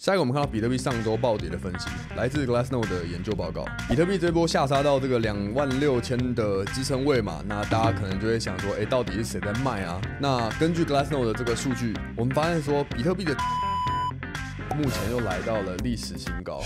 下一个，我们看到比特币上周暴跌的分析，来自 Glassnode 的研究报告。比特币这波下杀到这个两万六千的支撑位嘛，那大家可能就会想说，哎，到底是谁在卖啊？那根据 Glassnode 的这个数据，我们发现说，比特币的目前又来到了历史新高。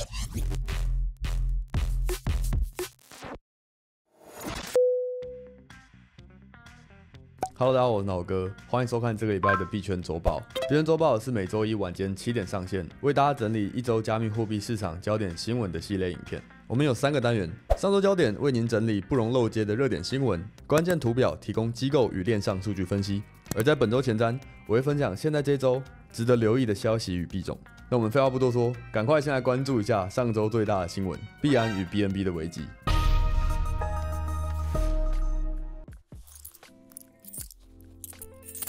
大家好，我是老哥，欢迎收看这个礼拜的币圈周报。币圈周报是每周一晚间七点上线，为大家整理一周加密货币市场焦点新闻的系列影片。我们有三个单元：上周焦点为您整理不容漏接的热点新闻、关键图表，提供机构与链上数据分析；而在本周前瞻，我会分享现在这周值得留意的消息与币种。那我们废话不多说，赶快先来关注一下上周最大的新闻：币安与 BNB 的危机。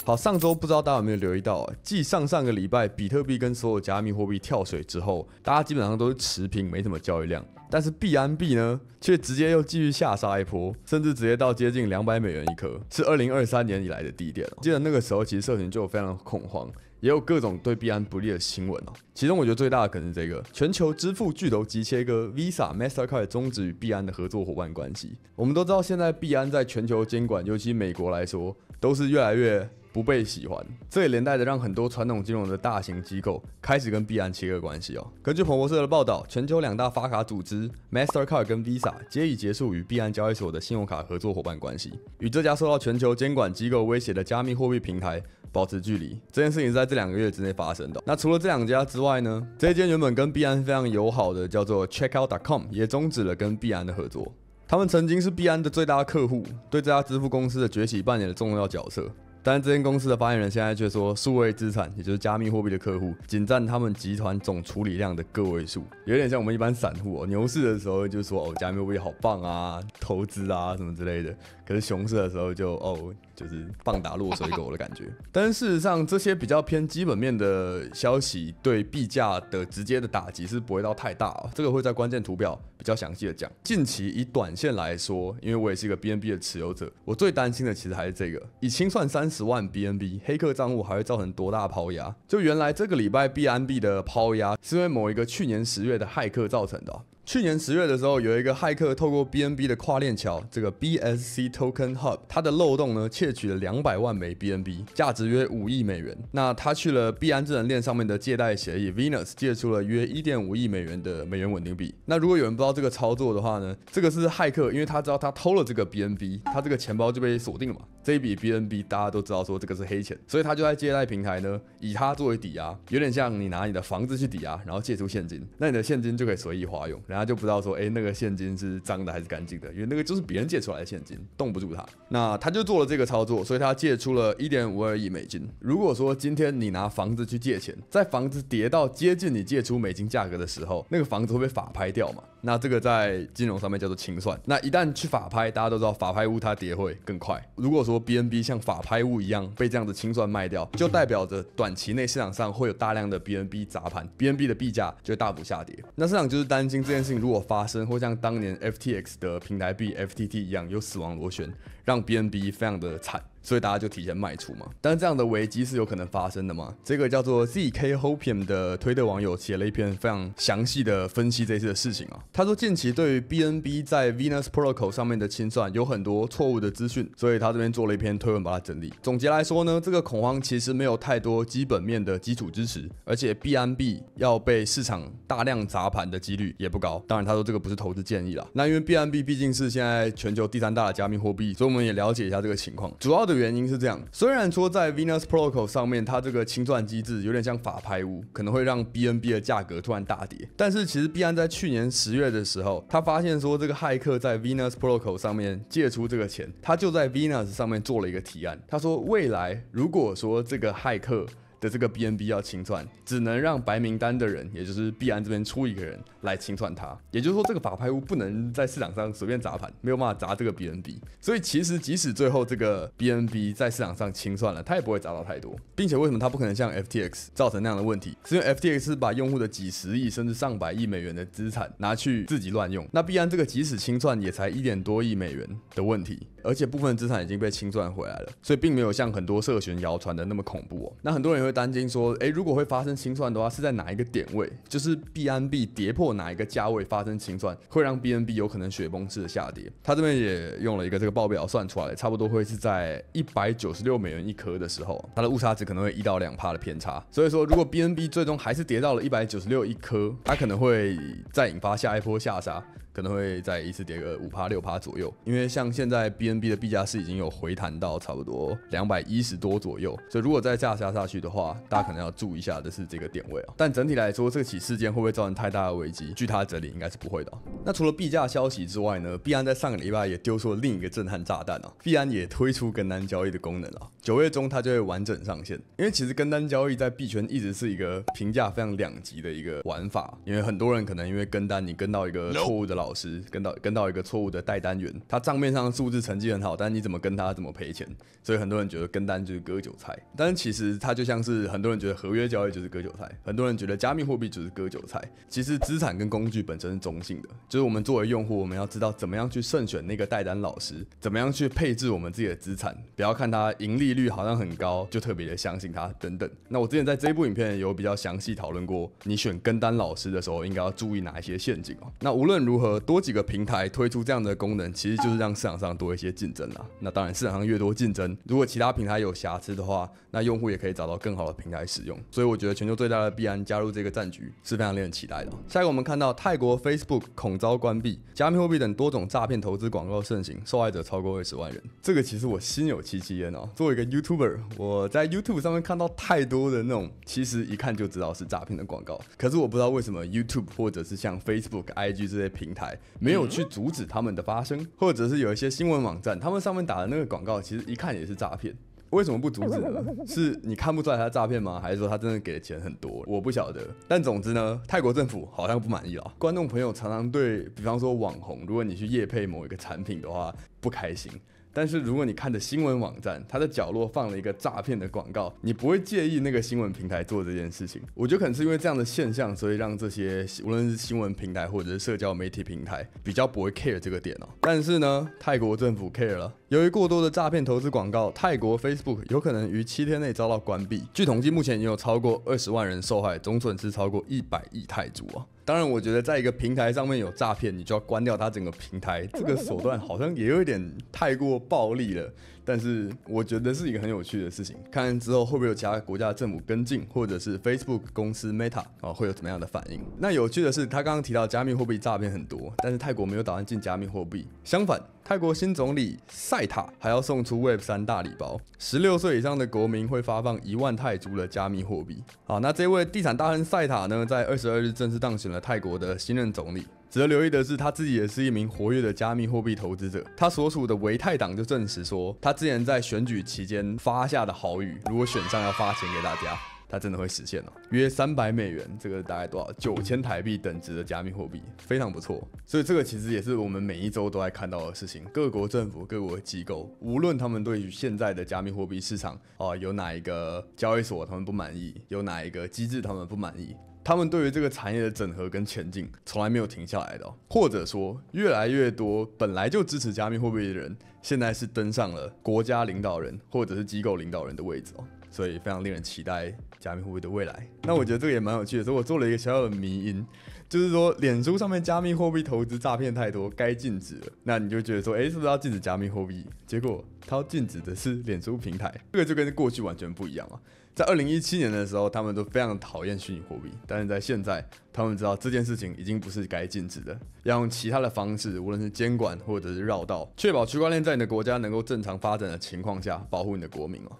好，上周不知道大家有没有留意到，继上上个礼拜比特币跟所有加密货币跳水之后，大家基本上都是持平，没什么交易量。但是币安币呢，却直接又继续下杀一波，甚至直接到接近两百美元一颗，是二零二三年以来的低点。记得那个时候，其实社群就非常恐慌，也有各种对币安不利的新闻哦。其中我觉得最大的可能是这个：全球支付巨头急切割 Visa、Mastercard 终止与币安的合作伙伴关系。我们都知道，现在币安在全球监管，尤其美国来说，都是越来越。不被喜欢，这也连带着让很多传统金融的大型机构开始跟币安切割关系哦。根据彭博社的报道，全球两大发卡组织 Mastercard 跟 Visa 皆已结束与币安交易所的信用卡合作伙伴关系，与这家受到全球监管机构威胁的加密货币平台保持距离。这件事情是在这两个月之内发生的。那除了这两家之外呢？这间原本跟币安非常友好的叫做 Checkout.com 也终止了跟币安的合作。他们曾经是币安的最大客户，对这家支付公司的崛起扮演了重要角色。但这间公司的发言人现在却说，数位资产，也就是加密货币的客户，仅占他们集团总处理量的个位数，有点像我们一般散户哦。牛市的时候就说哦，加密货币好棒啊，投资啊什么之类的，可是熊市的时候就哦。就是棒打落水狗的感觉，但是事实上，这些比较偏基本面的消息对币价的直接的打击是不会到太大哦。这个会在关键图表比较详细的讲。近期以短线来说，因为我也是一个 BNB 的持有者，我最担心的其实还是这个：以清算三十万 BNB 黑客账户，还会造成多大抛压？就原来这个礼拜 BNB 的抛压，是因为某一个去年十月的骇客造成的。去年十月的时候，有一个骇客透过 BNB 的跨链桥，这个 BSC Token Hub，它的漏洞呢，窃取了两百万枚 BNB，价值约五亿美元。那他去了币安智能链上面的借贷协议 Venus，借出了约一点五亿美元的美元稳定币。那如果有人不知道这个操作的话呢，这个是骇客，因为他知道他偷了这个 BNB，他这个钱包就被锁定了嘛。这一笔 BNB 大家都知道说这个是黑钱，所以他就在借贷平台呢，以它作为抵押，有点像你拿你的房子去抵押，然后借出现金，那你的现金就可以随意花用。后就不知道说，哎，那个现金是脏的还是干净的？因为那个就是别人借出来的现金，冻不住他。那他就做了这个操作，所以他借出了一点五二亿美金。如果说今天你拿房子去借钱，在房子跌到接近你借出美金价格的时候，那个房子会被法拍掉嘛？那这个在金融上面叫做清算。那一旦去法拍，大家都知道法拍屋它跌会更快。如果说 BNB 像法拍屋一样被这样子清算卖掉，就代表着短期内市场上会有大量的 BNB 砸盘，BNB 的币价就会大幅下跌。那市场就是担心这件事情如果发生，会像当年 FTX 的平台币 FTT 一样有死亡螺旋，让 BNB 非常的惨。所以大家就提前卖出嘛。但是这样的危机是有可能发生的吗？这个叫做 ZK Hopium 的推特网友写了一篇非常详细的分析这次的事情啊。他说近期对于 BNB 在 Venus Protocol 上面的清算有很多错误的资讯，所以他这边做了一篇推文把它整理。总结来说呢，这个恐慌其实没有太多基本面的基础支持，而且 BNB 要被市场大量砸盘的几率也不高。当然他说这个不是投资建议了。那因为 BNB 毕竟是现在全球第三大的加密货币，所以我们也了解一下这个情况。主要的。原因是这样，虽然说在 Venus Protocol 上面，它这个清算机制有点像法拍屋，可能会让 BNB 的价格突然大跌。但是其实，币安在去年十月的时候，他发现说这个骇客在 Venus Protocol 上面借出这个钱，他就在 Venus 上面做了一个提案，他说未来如果说这个骇客的这个 BNB 要清算，只能让白名单的人，也就是币安这边出一个人来清算它。也就是说，这个法拍屋不能在市场上随便砸盘，没有办法砸这个 BNB。所以其实即使最后这个 BNB 在市场上清算了，它也不会砸到太多。并且为什么它不可能像 FTX 造成那样的问题？是因为 FTX 把用户的几十亿甚至上百亿美元的资产拿去自己乱用。那币安这个即使清算也才一点多亿美元的问题。而且部分资产已经被清算回来了，所以并没有像很多社群谣传的那么恐怖。那很多人也会担心说，诶，如果会发生清算的话，是在哪一个点位？就是 BNB 跌破哪一个价位发生清算，会让 BNB 有可能雪崩式的下跌。他这边也用了一个这个报表算出来，差不多会是在一百九十六美元一颗的时候，它的误差值可能会一到两帕的偏差。所以说，如果 BNB 最终还是跌到了一百九十六一颗，它可能会再引发下一波下杀。可能会再一次跌个五趴六趴左右，因为像现在 BNB 的币价是已经有回弹到差不多两百一十多左右，所以如果再下杀下去的话，大家可能要注意一下的是这个点位啊。但整体来说，这起事件会不会造成太大的危机？据他整理，应该是不会的。那除了币价消息之外呢？币安在上个礼拜也丢出了另一个震撼炸弹啊！币安也推出跟单交易的功能啊，九月中它就会完整上线。因为其实跟单交易在币圈一直是一个评价非常两极的一个玩法，因为很多人可能因为跟单，你跟到一个错误的老。老师跟到跟到一个错误的代单员，他账面上数字成绩很好，但你怎么跟他怎么赔钱？所以很多人觉得跟单就是割韭菜，但其实他就像是很多人觉得合约交易就是割韭菜，很多人觉得加密货币就是割韭菜。其实资产跟工具本身是中性的，就是我们作为用户，我们要知道怎么样去慎选那个代单老师，怎么样去配置我们自己的资产，不要看他盈利率好像很高就特别的相信他等等。那我之前在这部影片有比较详细讨论过，你选跟单老师的时候应该要注意哪一些陷阱哦。那无论如何。多几个平台推出这样的功能，其实就是让市场上多一些竞争了。那当然，市场上越多竞争，如果其他平台有瑕疵的话。那用户也可以找到更好的平台使用，所以我觉得全球最大的币安加入这个战局是非常令人期待的。下一个我们看到泰国 Facebook 恐遭关闭，加密货币等多种诈骗投资广告盛行，受害者超过二十万人。这个其实我心有戚戚焉哦。作为一个 YouTuber，我在 YouTube 上面看到太多的那种其实一看就知道是诈骗的广告，可是我不知道为什么 YouTube 或者是像 Facebook、IG 这些平台没有去阻止他们的发生，或者是有一些新闻网站，他们上面打的那个广告其实一看也是诈骗。为什么不阻止呢？是你看不出来他诈骗吗？还是说他真的给的钱很多？我不晓得。但总之呢，泰国政府好像不满意了。观众朋友常常对比方说网红，如果你去夜配某一个产品的话，不开心。但是如果你看着新闻网站，它的角落放了一个诈骗的广告，你不会介意那个新闻平台做这件事情。我觉得可能是因为这样的现象，所以让这些无论是新闻平台或者是社交媒体平台比较不会 care 这个点哦。但是呢，泰国政府 care 了。由于过多的诈骗投资广告，泰国 Facebook 有可能于七天内遭到关闭。据统计，目前已有超过二十万人受害，总损失超过一百亿泰铢啊。当然，我觉得在一个平台上面有诈骗，你就要关掉它整个平台，这个手段好像也有一点太过暴力了。但是我觉得是一个很有趣的事情，看之后会不会有其他国家政府跟进，或者是 Facebook 公司 Meta 啊会有怎么样的反应？那有趣的是，他刚刚提到加密货币诈骗很多，但是泰国没有打算进加密货币。相反，泰国新总理赛塔还要送出 Web 三大礼包，十六岁以上的国民会发放一万泰铢的加密货币。好，那这位地产大亨赛塔呢，在二十二日正式当选了泰国的新任总理。值得留意的是，他自己也是一名活跃的加密货币投资者。他所属的维泰党就证实说，他之前在选举期间发下的豪语，如果选上要发钱给大家，他真的会实现了。约三百美元，这个大概多少？九千台币等值的加密货币，非常不错。所以这个其实也是我们每一周都在看到的事情。各国政府、各国机构，无论他们对于现在的加密货币市场啊，有哪一个交易所他们不满意，有哪一个机制他们不满意。他们对于这个产业的整合跟前进从来没有停下来的，或者说越来越多本来就支持加密货币的人，现在是登上了国家领导人或者是机构领导人的位置哦，所以非常令人期待加密货币的未来。那我觉得这个也蛮有趣的，所以我做了一个小小的迷因，就是说脸书上面加密货币投资诈骗太多，该禁止了。那你就觉得说，诶，是不是要禁止加密货币？结果它禁止的是脸书平台，这个就跟过去完全不一样了。在二零一七年的时候，他们都非常讨厌虚拟货币，但是在现在，他们知道这件事情已经不是该禁止的，要用其他的方式，无论是监管或者是绕道，确保区块链在你的国家能够正常发展的情况下，保护你的国民哦。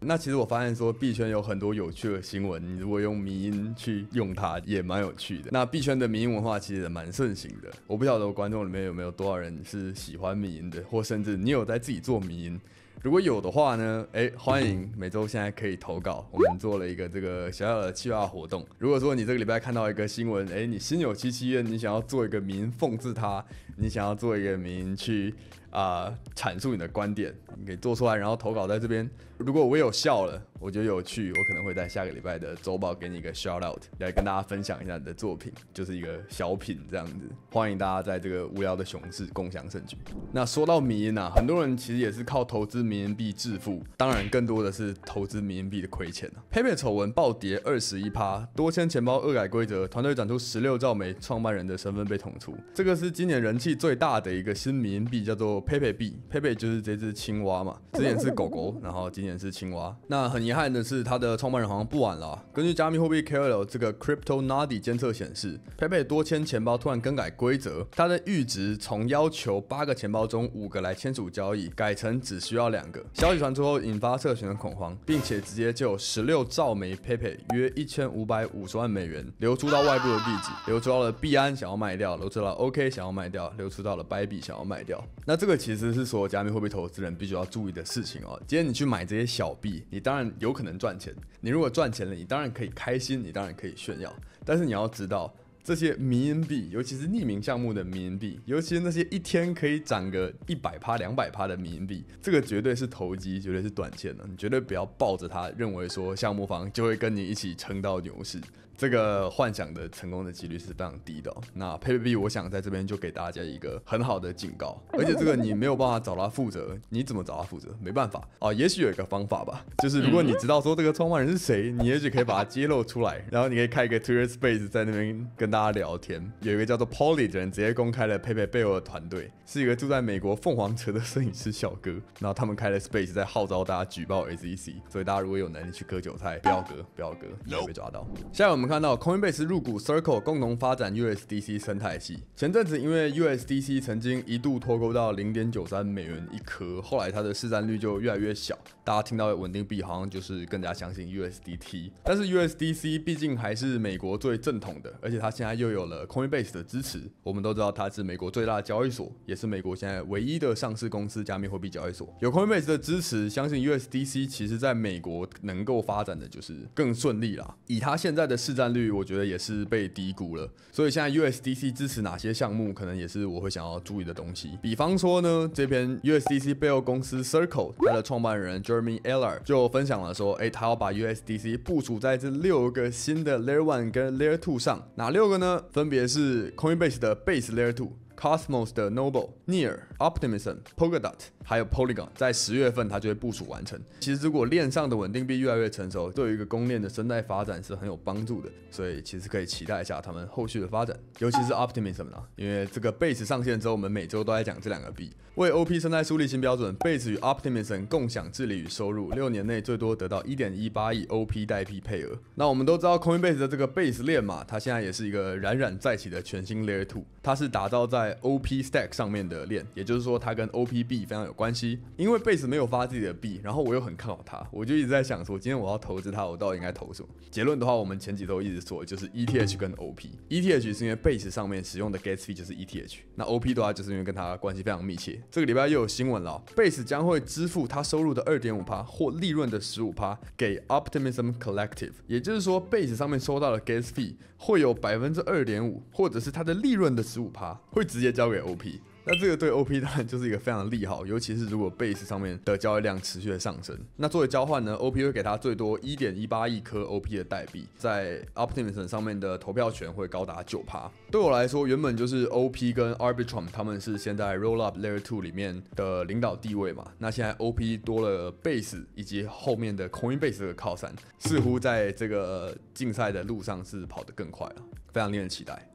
那其实我发现说币圈有很多有趣的新闻，你如果用迷音去用它，也蛮有趣的。那币圈的迷音文化其实蛮盛行的，我不晓得观众里面有没有多少人是喜欢迷音的，或甚至你有在自己做迷音。如果有的话呢？哎，欢迎每周现在可以投稿。我们做了一个这个小小的气画活动。如果说你这个礼拜看到一个新闻，哎，你心有戚戚焉，你想要做一个名奉刺他，你想要做一个名去。啊，阐述你的观点，你给做出来，然后投稿在这边。如果我有效了，我觉得有趣，我可能会在下个礼拜的周报给你一个 shout out，来跟大家分享一下你的作品，就是一个小品这样子。欢迎大家在这个无聊的熊市共享胜局。那说到迷音啊，很多人其实也是靠投资迷音币致富，当然更多的是投资迷音币的亏钱啊。配 a 丑闻暴跌二十一趴，多签钱包恶改规则，团队展出十六兆枚，创办人的身份被捅出。这个是今年人气最大的一个新迷音币，叫做。p 佩 p 币 p 佩 p 就是这只青蛙嘛。之前是狗狗，然后今年是青蛙。那很遗憾的是，它的创办人好像不玩了。根据加密货币 KOL 这个 Crypto n a d d 监测显示 p 佩 p 多签钱包突然更改规则，它的阈值从要求八个钱包中五个来签署交易，改成只需要两个。消息传出后，引发社群的恐慌，并且直接就十六兆枚 p 佩 p 约一千五百五十万美元流出到外部的地址，流出到了币安想要卖掉，流出到 OK 想要卖掉，流出到了 b 币想要卖掉。那这。这个其实是所有加密货币投资人必须要注意的事情哦。今天你去买这些小币，你当然有可能赚钱。你如果赚钱了，你当然可以开心，你当然可以炫耀。但是你要知道，这些民银币，尤其是匿名项目的民银币，尤其那些一天可以涨个一百趴、两百趴的民银币，这个绝对是投机，绝对是短线的。你绝对不要抱着它，认为说项目方就会跟你一起撑到牛市。这个幻想的成功的几率是非常低的。那佩佩 b 我想在这边就给大家一个很好的警告，而且这个你没有办法找他负责，你怎么找他负责？没办法啊，也许有一个方法吧，就是如果你知道说这个创办人是谁，你也许可以把他揭露出来，然后你可以开一个 Twitter space 在那边跟大家聊天。有一个叫做 Polly 的人直接公开了佩佩贝尔的团队，是一个住在美国凤凰城的摄影师小哥，然后他们开了 space 在号召大家举报 SEC。所以大家如果有能力去割韭菜，不要割，不要割，不要被抓到。现在我们。看到 Coinbase 入股 Circle，共同发展 USDC 生态系。前阵子因为 USDC 曾经一度脱钩到0.93美元一颗，后来它的市占率就越来越小。大家听到稳定币好像就是更加相信 USDT，但是 USDC 毕竟还是美国最正统的，而且它现在又有了 Coinbase 的支持。我们都知道它是美国最大的交易所，也是美国现在唯一的上市公司加密货币交易所。有 Coinbase 的支持，相信 USDC 其实在美国能够发展的就是更顺利啦。以它现在的市占率，我觉得也是被低估了。所以现在 USDC 支持哪些项目，可能也是我会想要注意的东西。比方说呢，这篇 USDC 背后公司 Circle 它的创办人就。p e r m i e l l r 就分享了说，哎，他要把 USDC 部署在这六个新的 Layer One 跟 Layer Two 上，哪六个呢？分别是 Coinbase 的 Base Layer Two。Cosmos 的 Noble、Near、Optimism、p o l o d o t 还有 Polygon 在十月份它就会部署完成。其实如果链上的稳定币越来越成熟，对于一个公链的生态发展是很有帮助的，所以其实可以期待一下它们后续的发展，尤其是 Optimism 啦，因为这个 Base 上线之后，我们每周都在讲这两个币。为 OP 生态树立新标准，Base 与 Optimism 共享治理与收入，六年内最多得到1.18亿 OP 代币配额。那我们都知道 Coinbase 的这个 Base 链嘛，它现在也是一个冉冉在起的全新 Layer Two，它是打造在。在 OP Stack 上面的链，也就是说它跟 OPB 非常有关系。因为 Base 没有发自己的币，然后我又很看好它，我就一直在想说，今天我要投资它，我到底应该投什么？结论的话，我们前几周一直说就是 ETH 跟 OP。ETH 是因为 Base 上面使用的 Gas Fee 就是 ETH，那 OP 的话就是因为跟它关系非常密切。这个礼拜又有新闻了，Base 将会支付它收入的2.5%或利润的15%给 Optimism Collective，也就是说 Base 上面收到的 Gas Fee 会有2.5%或者是它的利润的15%会。直接交给 OP，那这个对 OP 当然就是一个非常利好，尤其是如果 Base 上面的交易量持续的上升，那作为交换呢，OP 会给他最多一点一八亿颗 OP 的代币，在 o p t i m i s m 上面的投票权会高达九趴。对我来说，原本就是 OP 跟 Arbitrum 他们是现在 Rollup Layer Two 里面的领导地位嘛，那现在 OP 多了 Base 以及后面的 Coinbase 的靠山，似乎在这个竞赛的路上是跑得更快了，非常令人期待。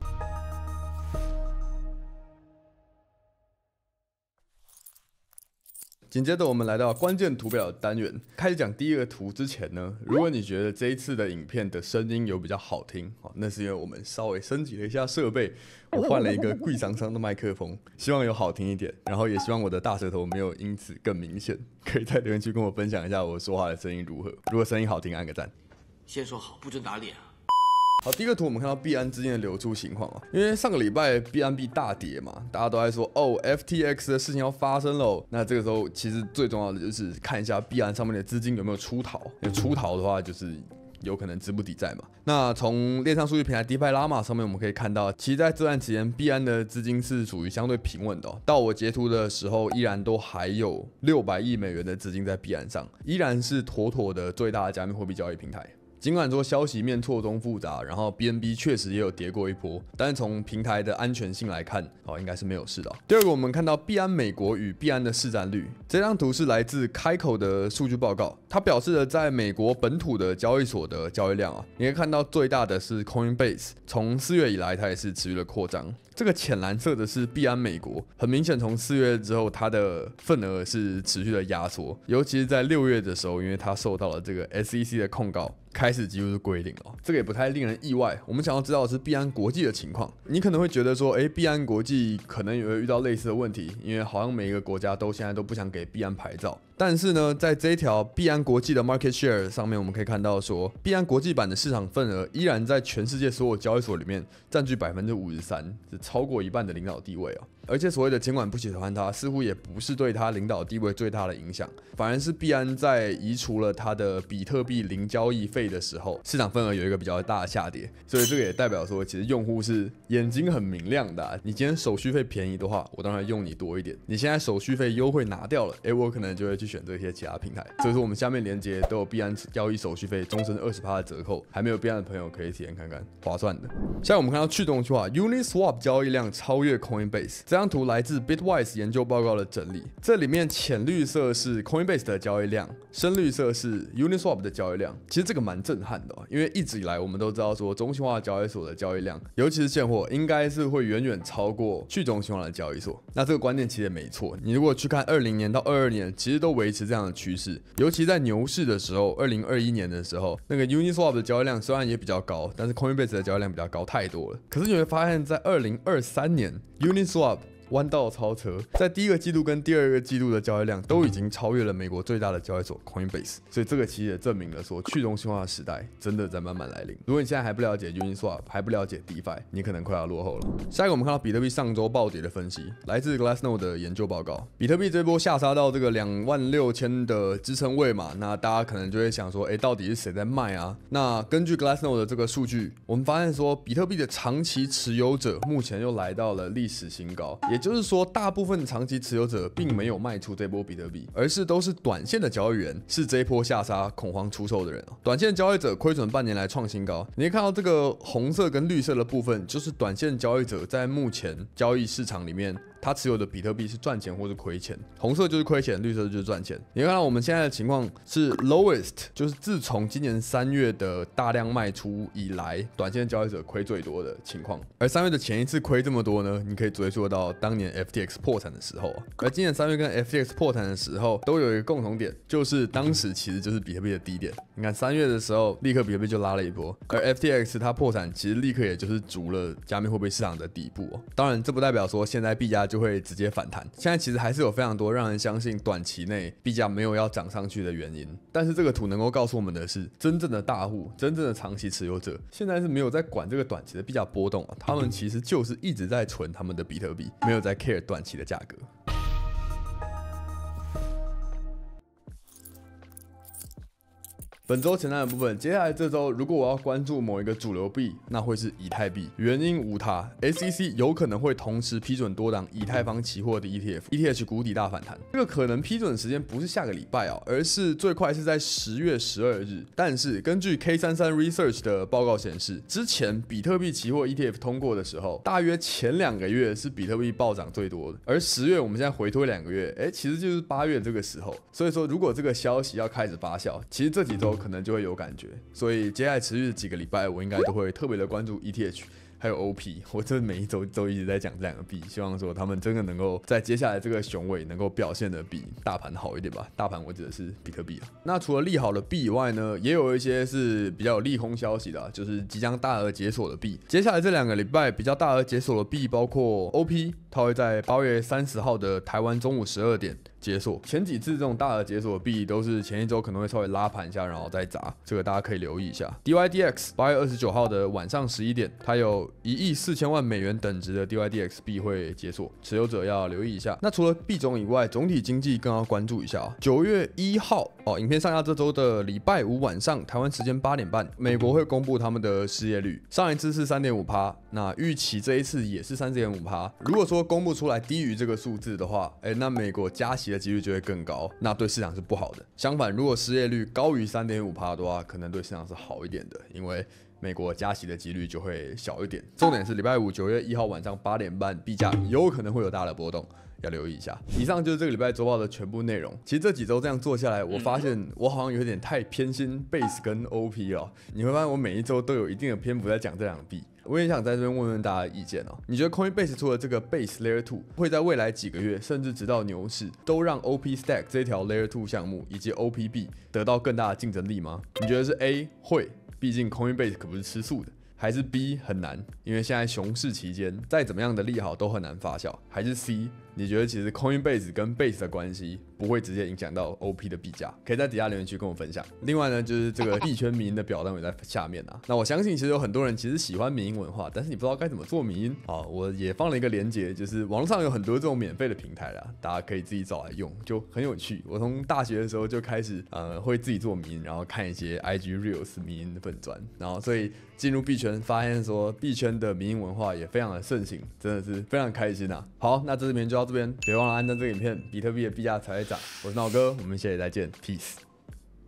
紧接着我们来到关键图表的单元，开始讲第一个图之前呢，如果你觉得这一次的影片的声音有比较好听，哦，那是因为我们稍微升级了一下设备，我换了一个贵桑桑的麦克风，希望有好听一点，然后也希望我的大舌头没有因此更明显，可以在留言区跟我分享一下我说话的声音如何，如果声音好听按个赞，先说好不准打脸啊。好，第一个图我们看到币安之间的流出情况啊，因为上个礼拜币安币大跌嘛，大家都在说哦，FTX 的事情要发生喽。那这个时候其实最重要的就是看一下币安上面的资金有没有出逃，有出逃的话就是有可能资不抵债嘛。那从链上数据平台 DexLlama 上面我们可以看到，其实在这段时间币安的资金是属于相对平稳的，到我截图的时候依然都还有六百亿美元的资金在币安上，依然是妥妥的最大的加密货币交易平台。尽管说消息面错综复杂，然后 BNB 确实也有跌过一波，但是从平台的安全性来看，哦，应该是没有事的。第二个，我们看到币安美国与币安的市占率，这张图是来自开口的数据报告，它表示了在美国本土的交易所的交易量啊，你可以看到最大的是 Coinbase，从四月以来它也是持续的扩张。这个浅蓝色的是币安美国，很明显从四月之后它的份额是持续的压缩，尤其是在六月的时候，因为它受到了这个 SEC 的控告。开始几乎是归零哦，这个也不太令人意外。我们想要知道的是必安国际的情况。你可能会觉得说，哎，必安国际可能也会遇到类似的问题，因为好像每一个国家都现在都不想给必安牌照。但是呢，在这一条必安国际的 market share 上面，我们可以看到说，必安国际版的市场份额依然在全世界所有交易所里面占据百分之五十三，是超过一半的领导地位啊。而且所谓的监管不喜欢它，似乎也不是对他领导地位最大的影响，反而是币安在移除了它的比特币零交易费的时候，市场份额有一个比较大的下跌。所以这个也代表说，其实用户是眼睛很明亮的。你今天手续费便宜的话，我当然用你多一点。你现在手续费优惠拿掉了，诶，我可能就会去选择一些其他平台。所以说我们下面链接都有币安交易手续费终身二十趴的折扣，还没有币安的朋友可以体验看看，划算的。现在我们看到去中心化，Uniswap 交易量超越 Coinbase。这张图来自 Bitwise 研究报告的整理，这里面浅绿色是 Coinbase 的交易量，深绿色是 Uniswap 的交易量。其实这个蛮震撼的，因为一直以来我们都知道说，中心化交易所的交易量，尤其是现货，应该是会远远超过去中心化的交易所。那这个观念其实没错。你如果去看二零年到二二年，其实都维持这样的趋势，尤其在牛市的时候，二零二一年的时候，那个 Uniswap 的交易量虽然也比较高，但是 Coinbase 的交易量比较高太多了。可是你会发现，在二零二三年，Uniswap 弯道超车，在第一个季度跟第二个季度的交易量都已经超越了美国最大的交易所 Coinbase，所以这个其实也证明了说去中心化的时代真的在慢慢来临。如果你现在还不了解 Uniswap，还不了解 DeFi，你可能快要落后了。下一个我们看到比特币上周暴跌的分析，来自 Glassnode 的研究报告，比特币这波下杀到这个两万六千的支撑位嘛，那大家可能就会想说，哎，到底是谁在卖啊？那根据 Glassnode 的这个数据，我们发现说比特币的长期持有者目前又来到了历史新高，也。就是说，大部分长期持有者并没有卖出这波比特币，而是都是短线的交易员，是这一波下杀恐慌出售的人。短线交易者亏损半年来创新高，你以看到这个红色跟绿色的部分，就是短线交易者在目前交易市场里面。他持有的比特币是赚钱或是亏钱，红色就是亏钱，绿色就是赚钱。你看我们现在的情况是 lowest，就是自从今年三月的大量卖出以来，短线交易者亏最多的情况。而三月的前一次亏这么多呢？你可以追溯到当年 FTX 破产的时候而今年三月跟 FTX 破产的时候都有一个共同点，就是当时其实就是比特币的低点。你看三月的时候，立刻比特币就拉了一波，而 FTX 它破产，其实立刻也就是足了加密货币市场的底部。当然，这不代表说现在币价。就会直接反弹。现在其实还是有非常多让人相信短期内币价没有要涨上去的原因。但是这个图能够告诉我们的是，真正的大户、真正的长期持有者，现在是没有在管这个短期的币价波动啊。他们其实就是一直在存他们的比特币，没有在 care 短期的价格。本周前瞻的部分，接下来这周如果我要关注某一个主流币，那会是以太币，原因无他，SEC 有可能会同时批准多档以太坊期货的 ETF。ETH 谷底大反弹，这个可能批准时间不是下个礼拜哦，而是最快是在十月十二日。但是根据 K 三三 Research 的报告显示，之前比特币期货 ETF 通过的时候，大约前两个月是比特币暴涨最多的，而十月我们现在回推两个月，哎，其实就是八月这个时候。所以说，如果这个消息要开始发酵，其实这几周。可能就会有感觉，所以接下来持续几个礼拜，我应该都会特别的关注 ETH。还有 OP，我这每一周都一直在讲这两个币，希望说他们真的能够在接下来这个雄伟能够表现的比大盘好一点吧。大盘我指的是比特币啊。那除了利好的币以外呢，也有一些是比较有利空消息的，就是即将大额解锁的币。接下来这两个礼拜比较大额解锁的币，包括 OP，它会在八月三十号的台湾中午十二点解锁。前几次这种大额解锁的币都是前一周可能会稍微拉盘一下，然后再砸，这个大家可以留意一下。DYDX 八月二十九号的晚上十一点，它有。一亿四千万美元等值的 DYDX 币会解锁，持有者要留意一下。那除了币种以外，总体经济更要关注一下啊。九月一号哦，影片上下这周的礼拜五晚上，台湾时间八点半，美国会公布他们的失业率。上一次是三点五趴，那预期这一次也是三点五趴。如果说公布出来低于这个数字的话，哎，那美国加息的几率就会更高，那对市场是不好的。相反，如果失业率高于三点五趴的话，可能对市场是好一点的，因为。美国加息的几率就会小一点。重点是礼拜五九月一号晚上八点半，币价有可能会有大的波动，要留意一下。以上就是这个礼拜周报的全部内容。其实这几周这样做下来，我发现我好像有点太偏心 Base 跟 OP 了。你会发现我每一周都有一定的篇幅在讲这两个币。我也想在这边问问大家的意见哦。你觉得 Coinbase 出的这个 Base Layer Two 会在未来几个月甚至直到牛市，都让 OP Stack 这条 Layer Two 项目以及 OPB 得到更大的竞争力吗？你觉得是 A 会？毕竟，空运子可不是吃素的，还是 B 很难，因为现在熊市期间，再怎么样的利好都很难发酵，还是 C。你觉得其实空音贝子跟贝斯的关系不会直接影响到 OP 的币价，可以在底下留言区跟我分享。另外呢，就是这个币圈民的表单也在下面啊。那我相信其实有很多人其实喜欢民音文化，但是你不知道该怎么做民音啊。我也放了一个链接，就是网络上有很多这种免费的平台啦，大家可以自己找来用，就很有趣。我从大学的时候就开始呃会自己做民音，然后看一些 IG reels 民音的粉砖，然后所以进入币圈发现说币圈的民音文化也非常的盛行，真的是非常开心啊。好，那这视频就要。这边，别忘了安装这个影片，比特币的币价才会涨。我是闹哥，我们下期再见，Peace。